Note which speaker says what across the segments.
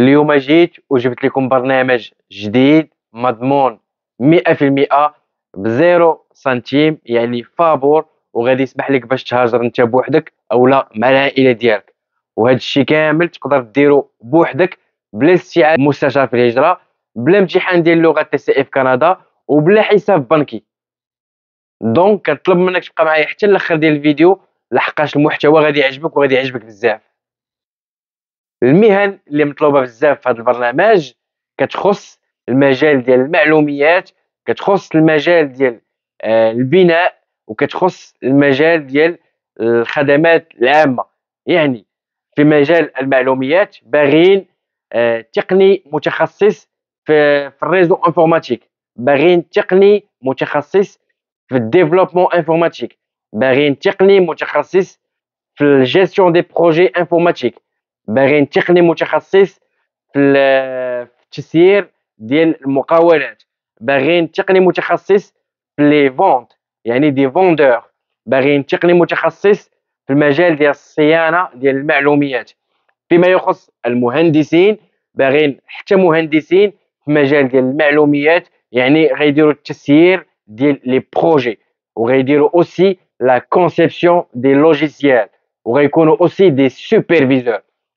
Speaker 1: اليوم جيت وجبت لكم برنامج جديد مضمون 100% بزيرو سنتيم يعني فابور وغادي يسمح لك باش تهاجر انت بوحدك اولا مع العائله ديالك وهذا الشيء كامل تقدر ديرو بوحدك بلا استعانه مستشار في الهجره بلا امتحان ديال اللغه تي سي اف كندا وبلا حساب بنكي دونك كنطلب منك تبقى معايا حتى الاخر ديال الفيديو لحقاش المحتوى غادي يعجبك وغادي يعجبك بزاف المهن اللي مطلوبه بزاف في هذا البرنامج كتخص المجال ديال المعلوميات كتخص المجال ديال آه، البناء وكتخص المجال ديال الخدمات العامه يعني في مجال المعلوميات باغيين آه، تقني متخصص في, الريزو انفورماتيك باغيين تقني متخصص في الديفلوبمون انفورماتيك باغيين تقني متخصص في الجيستيون دي بروجي انفورماتيك باغيين تقني متخصص في التسيير ديال المقاولات باغيين تقني متخصص في لي فونت يعني دي فوندور باغيين تقني متخصص في المجال ديال الصيانه ديال المعلومات فيما يخص المهندسين باغيين حتى مهندسين في مجال ديال المعلومات يعني غيديروا التسيير ديال لي بروجي وغيديروا اوسي لا كونسيبسيون دي لوجيسيال وغيكونوا اوسي دي سوبرفيزور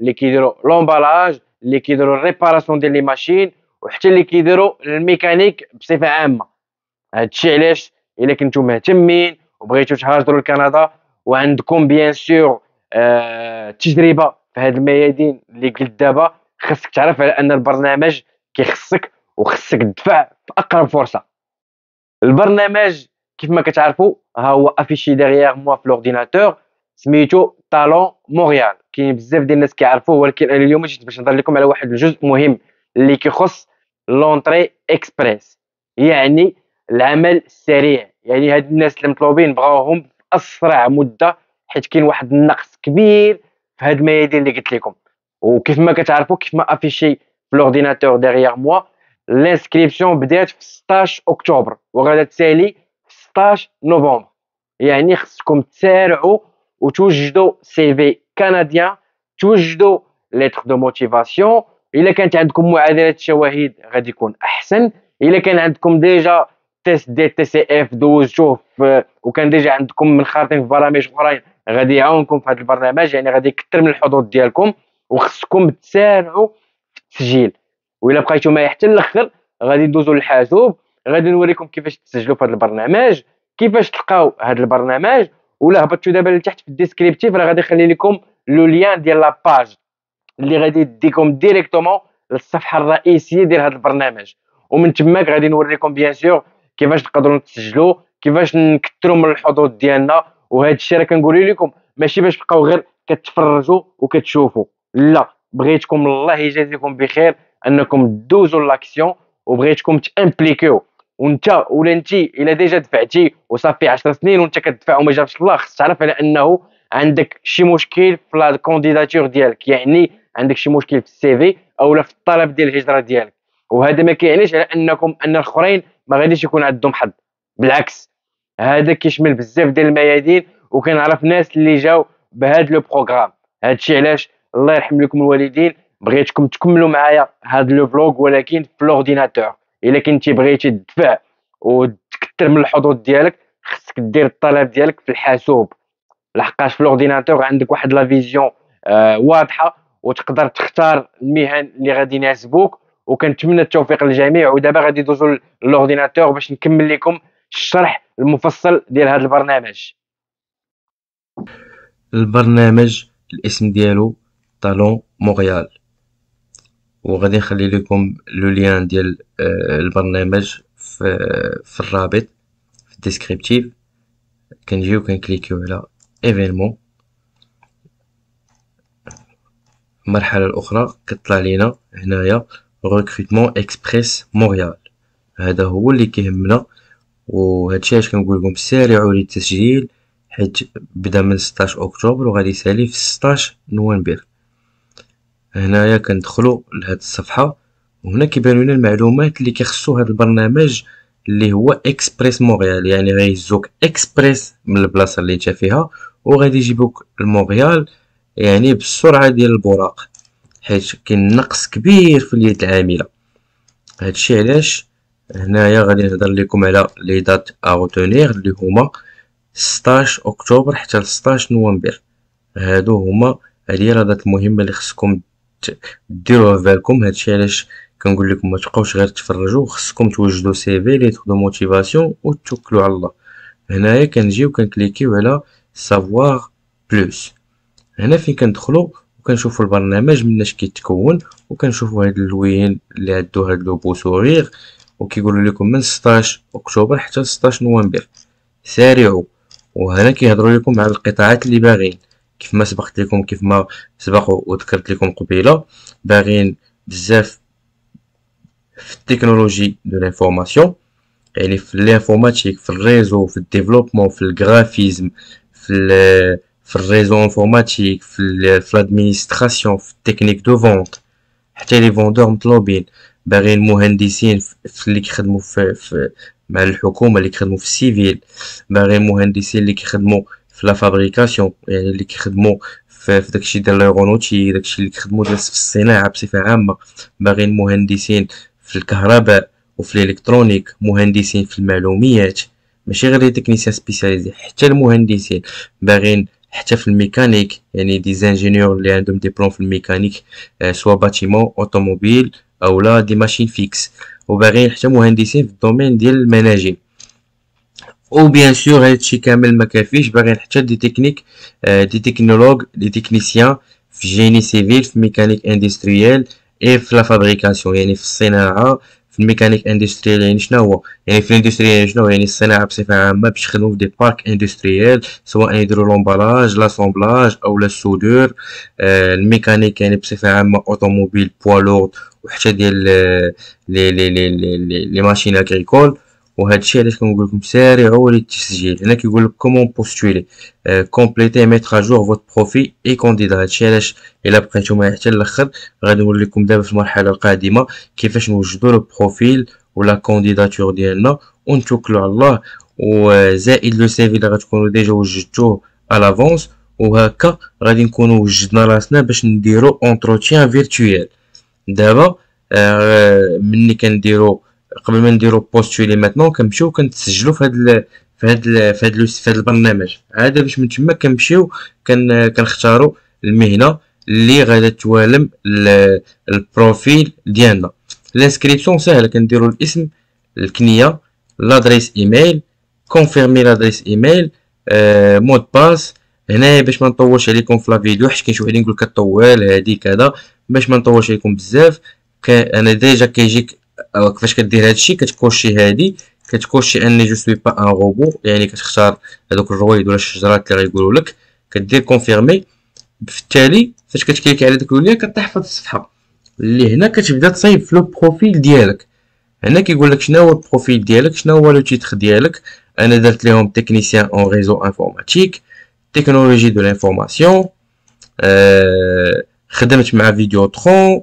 Speaker 1: اللي كيديروا لومبالاج اللي كيديروا ريباراسيون ديال لي ماشين وحتى اللي كيديروا الميكانيك بصفه عامه هادشي علاش الا كنتو مهتمين وبغيتو تهاجروا لكندا وعندكم بيان سور آه تجربه في هاد الميادين اللي قلت دابا خصك تعرف على ان البرنامج كيخصك وخصك تدفع في اقرب فرصه البرنامج كيف ما كتعرفوا ها هو افيشي ديغيير موا في لورديناتور سميتو طالون موريال كاين بزاف ديال الناس كيعرفوه ولكن انا اليوم جيت باش نهضر لكم على واحد الجزء مهم اللي كيخص لونطري اكسبريس يعني العمل السريع يعني هاد الناس اللي مطلوبين بغاوهم باسرع اسرع مده حيت كاين واحد النقص كبير في هاد الميادين اللي قلت لكم وكيف ما كتعرفوا كيف ما افيشي في لورديناتور ديغيغ موا الانسكريبسيون بدات في 16 اكتوبر وغادا تسالي 16 نوفمبر يعني خصكم تسارعوا وتوجدوا سي في كنديان توجدوا ليتر دو موتيفاسيون الا كانت عندكم معادله شواهد غادي يكون احسن الا كان عندكم ديجا تيست دي تي سي اف دوزتوه آه، وكان ديجا عندكم خارطين في برامج اخرين غادي يعاونكم في هذا البرنامج يعني غادي يكثر من الحظوظ ديالكم وخصكم تسارعوا في التسجيل والا بقيتوا معايا حتى الاخر غادي ندوزوا للحاسوب غادي نوريكم كيفاش تسجلوا في هذا البرنامج كيفاش تلقاو هذا البرنامج ولا هبطتوا دابا لتحت في الديسكريبتيف راه غادي نخلي لكم لو ليان ديال لاباج اللي غادي يديكم ديريكتومون للصفحه الرئيسيه ديال هذا البرنامج ومن تماك غادي نوريكم بيان سور كيفاش تقدروا تسجلوا كيفاش نكثروا من الحظوظ ديالنا وهذا الشيء راه كنقول لكم ماشي باش تبقاو غير كتفرجوا وكتشوفوا لا بغيتكم الله يجازيكم بخير انكم دوزوا لاكسيون وبغيتكم تامبليكيو وانت ولا انت الا ديجا دفعتي وصافي 10 سنين وانت كتدفع وما جابش الله خص تعرف على انه عندك شي مشكل في لا كونديداتور ديالك يعني عندك شي مشكل في السي في او لا في الطلب ديال الهجره ديالك وهذا ما كيعنيش على انكم ان الاخرين ما غاديش يكون عندهم حظ بالعكس هذا كيشمل بزاف ديال الميادين وكنعرف ناس اللي جاو بهذا لو بروغرام هادشي علاش الله يرحم لكم الوالدين بغيتكم تكملوا معايا هاد لو فلوغ ولكن في لورديناتور الا كنتي بغيتي تدفع وتكثر من الحظوظ ديالك خصك دير الطلب ديالك في الحاسوب لحقاش في لورديناتور عندك واحد لا فيزيون آه واضحه وتقدر تختار المهن اللي غادي يناسبوك وكنتمنى التوفيق للجميع ودابا غادي ندوزو لورديناتور باش نكمل لكم الشرح المفصل ديال هذا البرنامج
Speaker 2: البرنامج الاسم ديالو طالون مونريال وغادي نخلي لكم لو ليان ديال آه، البرنامج في, في الرابط في الديسكريبتيف كنجيو كنكليكيو على ايفينمون المرحله الاخرى كطلع لينا هنايا ريكروتمون اكسبريس مونريال هذا هو اللي كيهمنا وهادشي علاش كنقول لكم سارعوا للتسجيل حيت بدا من 16 اكتوبر وغادي يسالي في 16 نوفمبر هنايا كندخلوا لهاد الصفحه وهنا كيبانوا لنا المعلومات اللي كيخصو هاد البرنامج اللي هو اكسبريس مونريال يعني غيهزوك اكسبريس من البلاصه اللي انت فيها وغادي يجيبوك لمونريال يعني بالسرعه ديال البراق حيت كاين نقص كبير في اليد العامله هادشي علاش هنايا غادي نهضر لكم على لي دات اغوتونيغ اللي هما 16 اكتوبر حتى 16 نوفمبر هادو هما هادي هي المهمه اللي خصكم ديروه في بالكم هادشي علاش كنقول لكم ما تبقاوش غير تفرجوا خصكم توجدوا سي في لي تخدو موتيفاسيون وتوكلوا على الله هنايا كنجيو كنكليكيو على سافوار بلوس هنا فين كندخلوا وكنشوفوا البرنامج مناش كيتكون وكنشوفوا هاد اللوين اللي عندو هاد لو بو سورير وكيقولوا لكم من 16 اكتوبر حتى 16 نوفمبر سارعوا وهنا كيهضروا لكم على القطاعات اللي باغيين كيف ما سبقت لكم كيف ما سبق وذكرت لكم قبيله باغيين بزاف في التكنولوجي دو لانفورماسيون يعني في الانفورماتيك في الريزو في الديفلوبمون في الجرافيزم في في الريزو انفورماتيك في في لادمينستراسيون في التكنيك دو فونت حتى لي فوندور مطلوبين باغيين مهندسين في اللي كيخدموا في, في مع الحكومه اللي كيخدموا في السيفيل باغيين مهندسين اللي كيخدموا في لا فابريكاسيون يعني اللي كيخدموا في داكشي ديال لايغونوتي داكشي اللي كيخدموا ديال في الصناعه بصفه عامه باغيين مهندسين في الكهرباء وفي الالكترونيك مهندسين في المعلوميات ماشي غير لي تكنيسيان سبيسياليزي حتى المهندسين باغيين حتى في الميكانيك يعني دي زانجينيور اللي عندهم دي بلون في الميكانيك سوا باتيمون اوتوموبيل اولا دي ماشين فيكس وباغيين حتى مهندسين في الدومين ديال المناجم او بيان سور هادشي كامل ما كافيش باغيين حتى دي تكنيك دي تكنولوج دي تكنيسيان في جيني سيفيل في ميكانيك اندستريال اي في لا فابريكاسيون يعني في الصناعه في الميكانيك اندستريال يعني شنو هو يعني في الاندستريال يعني شنو يعني الصناعه بصفه عامه باش يخدموا في دي بارك اندستريال سواء يديروا لومبالاج لاسومبلاج او لا السودور الميكانيك يعني بصفه عامه اوتوموبيل بوا لورد وحتى ديال لي لي لي لي ماشين اغريكول وهذا الشيء علاش كنقول لكم سارعوا للتسجيل هنا كيقول لك كومون بوستولي كومبليتي ميتر ا جور فوت بروفي اي كونديدا هادشي علاش الا بقيتو معايا حتى الاخر غادي نوريكم دابا في المرحله القادمه كيفاش نوجدوا البروفيل ولا كونديداتور ديالنا ونتوكلوا على الله وزائد لو سيفي اللي غتكونوا ديجا وجدتوه الافونس وهكا غادي نكونوا وجدنا راسنا باش نديرو اونتروتيان فيرتويال دابا آه مني كنديرو قبل ما نديرو بوستولي ماتنون كنمشيو كنتسجلو في هاد في هاد في هاد في هاد البرنامج عاد باش من تما كنمشيو كنختارو المهنه اللي غادا توالم البروفيل ديالنا لانسكريبسيون ساهله كنديرو الاسم الكنيه لادريس ايميل كونفيرمي لادريس ايميل آه مود باس هنايا باش ما نطولش عليكم في الفيديو حيت كاين شي واحد يقول كطول هادي كذا باش ما نطولش عليكم بزاف انا ديجا كيجيك كيفاش كدير هادشي كتكوشي هادي كتكوشي اني جو سوي با ان روبو يعني كتختار هذوك الرويد ولا الشجرات اللي غيقولوا لك كدير كونفيرمي في التالي فاش كتكليك على ديك الوليه كتحفظ الصفحه اللي هنا كتبدا تصايب في لو بروفيل ديالك هنا كيقول لك شنو هو البروفيل ديالك شنو هو لو تيتر ديالك انا درت لهم تكنيسيان اون ريزو انفورماتيك تكنولوجي دو لانفورماسيون أه خدمت مع فيديو ترون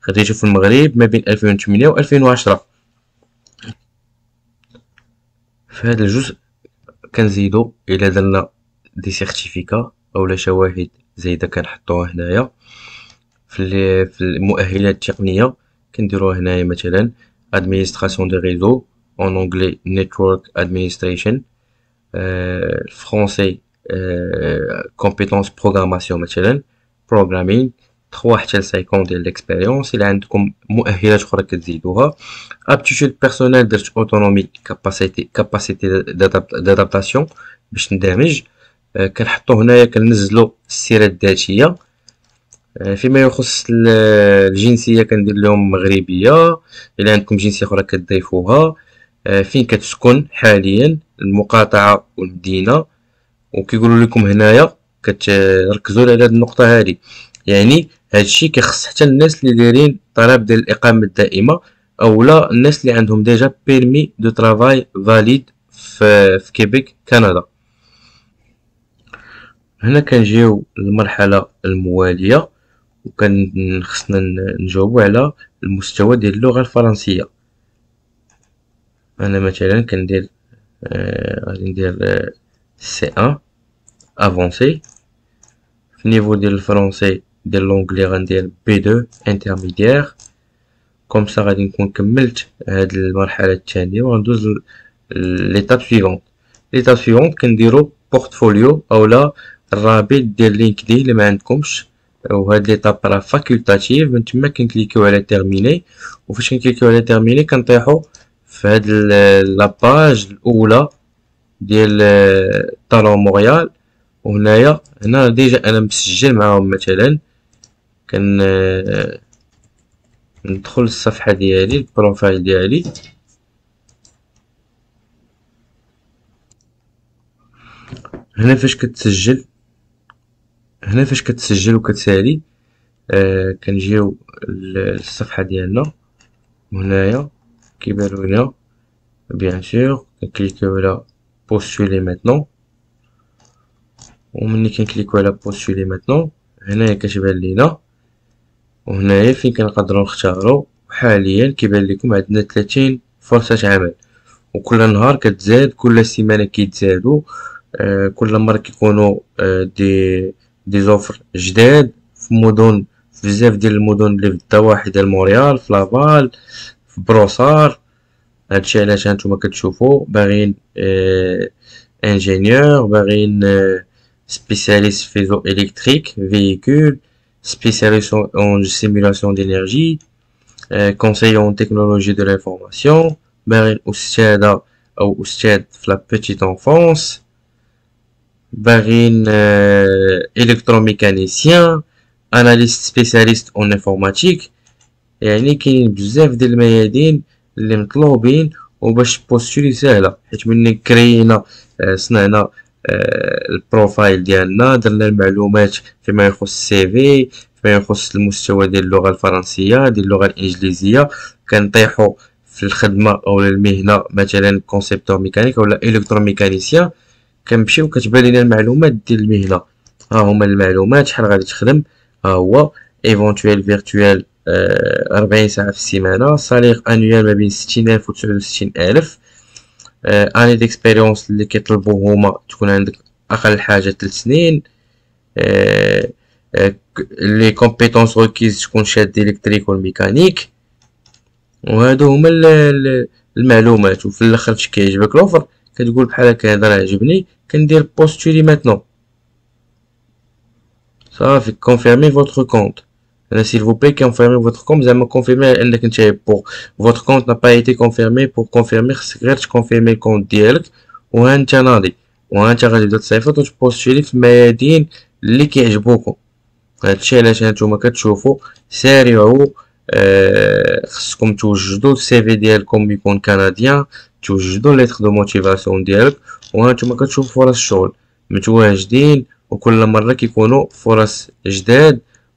Speaker 2: خديته في المغرب ما بين 2008 و 2010 في هذا الجزء كنزيدو الى درنا دي سيرتيفيكا اولا شواهد زايده كنحطوها هنايا في في المؤهلات التقنيه كنديروها هنايا مثلا ادمنستراسيون دي ريزو اون انغلي نيتورك ادمنستريشن الفرونسي كومبيتونس بروغراماسيون مثلا بروغرامين 3 حتى ل 50 ديال ليكسبيريونس الا عندكم مؤهلات اخرى كتزيدوها ابتيتود بيرسونيل درت اوتونومي كاباسيتي كاباسيتي دادابتاسيون باش ندمج كنحطو هنايا كننزلو السيره الذاتيه فيما يخص الجنسيه كندير لهم مغربيه الا عندكم جنسيه اخرى كتضيفوها فين كتسكن حاليا المقاطعه والمدينه وكيقولوا لكم هنايا كتركزوا على هذه النقطه هذه يعني هادشي كيخص حتى الناس اللي دايرين طلب ديال الاقامه الدائمه اولا الناس اللي عندهم ديجا بيرمي دو ترافاي فاليد في, في كيبيك كندا هنا كنجيو للمرحله المواليه وكان خصنا نجاوبو على المستوى ديال اللغه الفرنسيه انا مثلا كندير آه، غادي آه ندير آه سي 1 افونسي في النيفو ديال الفرنسي ندير لونغلي غندير بي دو انترميديير كوم سا غادي نكون كملت هاد المرحله الثانيه وغندوز ليتاب سويفونت ليتاب سويفونت كنديرو بورتفوليو اولا الرابط ديال لينكدين اللي ما عندكمش وهاد ليتاب راه فاكولتاتيف من تما كنكليكيو على تيرميني وفاش كنكليكيو على تيرميني كنطيحو في هاد لاباج الاولى ديال طالون موريال وهنايا هنا ديجا انا مسجل معاهم مثلا كن ندخل الصفحة ديالي البروفايل ديالي هنا فاش كتسجل هنا فاش كتسجل وكتسالي آه كنجيو للصفحة ديالنا وهنايا كيبانو هنا بيان سور كنكليكيو على بوستولي ماتنون ومني كنكليكيو على بوستولي ماتنون هنايا كتبان لينا وهنايا فين كنقدروا نختاروا حاليا كيبان لكم عندنا 30 فرصه عمل وكل نهار كتزاد كل سيمانه كيتزادوا آه كل مره كيكونوا آه دي دي زوفر جداد في مدن في بزاف ديال المدن اللي في الضواحي ديال مونريال في لافال في بروسار هادشي علاش هانتوما كتشوفوا باغيين آه انجينيور باغيين آه سبيسياليست في زو الكتريك فيكول spécialiste en simulation d'énergie euh, conseiller en technologie de l'information باغي الأستاذة أو أستاذ في لا بوتيت انفونس باغيين الكتروميكانيسيان اناليست سبيسياليست اون انفورماتيك يعني كاين بزاف ديال الميادين اللي مطلوبين وباش بوستولي سهله حيت ملي كرينا صنعنا آه، البروفايل ديالنا درنا المعلومات فيما يخص السي في فيما يخص المستوى ديال اللغه الفرنسيه ديال اللغه الانجليزيه كنطيحوا في الخدمه او المهنه مثلا كونسيبتور ميكانيك ولا الكتروميكانيسيان كنمشيو كتبان لنا المعلومات ديال المهنه ها هما المعلومات شحال غادي تخدم ها هو ايفونتويل فيرتويل 40 ساعه في السيمانه سالير انويال ما بين 60000 و 69000 آه، اني ديكسبيريونس اللي كيطلبو هما تكون عندك اقل حاجه 3 سنين آه، آه، لي كومبيتونس ريكيز تكون شاد الكتريك والميكانيك وهادو هما المعلومات وفي الاخر فاش كيعجبك لوفر كتقول بحال هكا هذا راه عجبني كندير بوستولي ماتنو صافي كونفيرمي فوتر كونت s'il vous plaît confirmez votre compte vous confirmer me votre compte n'a pas été confirmé pour confirmer le خصك غير ou الكونت ديالك وها انت ناضي وها انت غادي تبدا تصيفط وتبوستيلي في الميادين اللي كيعجبوكم هادشي علاش هانتوما كتشوفوا vous خصكم توجدوا السي في ديالكم يكون كنديان توجدوا ليتر دو موتيفاسيون ديالك وهانتوما كتشوفوا فرص الشغل متواجدين وكل مره كيكونوا فرص جداد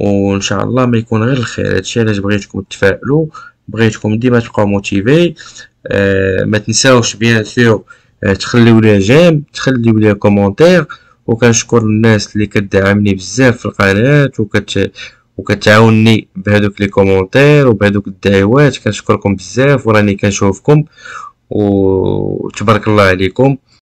Speaker 2: وان شاء الله ما يكون غير الخير هادشي علاش بغيتكم تفائلوا بغيتكم ديما تبقاو موتيفي آه ما تنساوش بيان سور آه، تخليو ليا جيم تخليو ليا كومونتير وكنشكر الناس اللي كدعمني بزاف في القناه وكت وكتعاونني بهذوك لي كومونتير وبهذوك الدعوات كنشكركم بزاف وراني كنشوفكم وتبارك الله عليكم